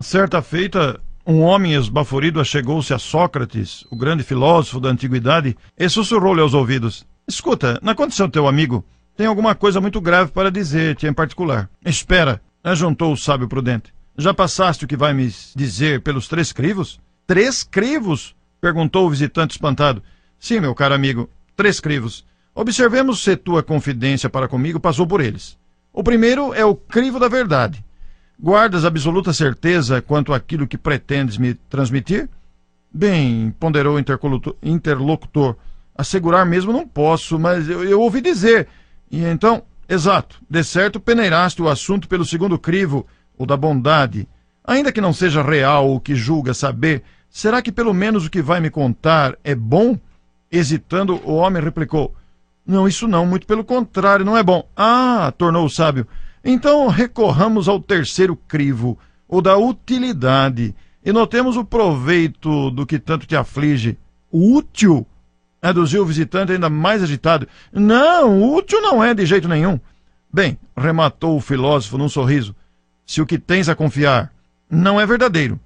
Certa feita, um homem esbaforido achegou-se a Sócrates, o grande filósofo da antiguidade, e sussurrou-lhe aos ouvidos: Escuta, na condição teu amigo, tem alguma coisa muito grave para dizer-te em particular. Espera, ajuntou o sábio prudente. Já passaste o que vai me dizer pelos três crivos? Três crivos? perguntou o visitante espantado. Sim, meu caro amigo, três crivos. Observemos se tua confidência para comigo passou por eles. O primeiro é o crivo da verdade. Guardas absoluta certeza quanto àquilo que pretendes me transmitir? Bem, ponderou o interlocutor. Assegurar mesmo não posso, mas eu, eu ouvi dizer. E então, exato, de certo peneiraste o assunto pelo segundo crivo, o da bondade. Ainda que não seja real o que julga saber, será que pelo menos o que vai me contar é bom? Hesitando, o homem replicou: Não, isso não, muito pelo contrário, não é bom. Ah, tornou o sábio. Então recorramos ao terceiro crivo, o da utilidade, e notemos o proveito do que tanto te aflige. O útil? aduziu é o visitante ainda mais agitado. Não, útil não é de jeito nenhum. Bem, rematou o filósofo num sorriso, se o que tens a confiar não é verdadeiro,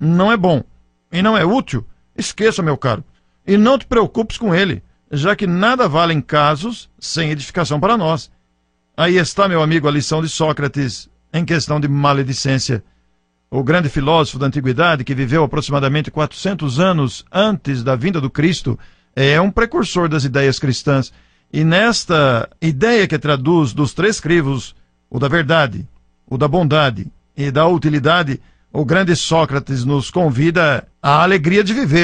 não é bom e não é útil, esqueça, meu caro, e não te preocupes com ele, já que nada valem casos sem edificação para nós. Aí está, meu amigo, a lição de Sócrates em questão de maledicência. O grande filósofo da antiguidade, que viveu aproximadamente 400 anos antes da vinda do Cristo, é um precursor das ideias cristãs. E nesta ideia que traduz dos três crivos, o da verdade, o da bondade e da utilidade, o grande Sócrates nos convida à alegria de viver.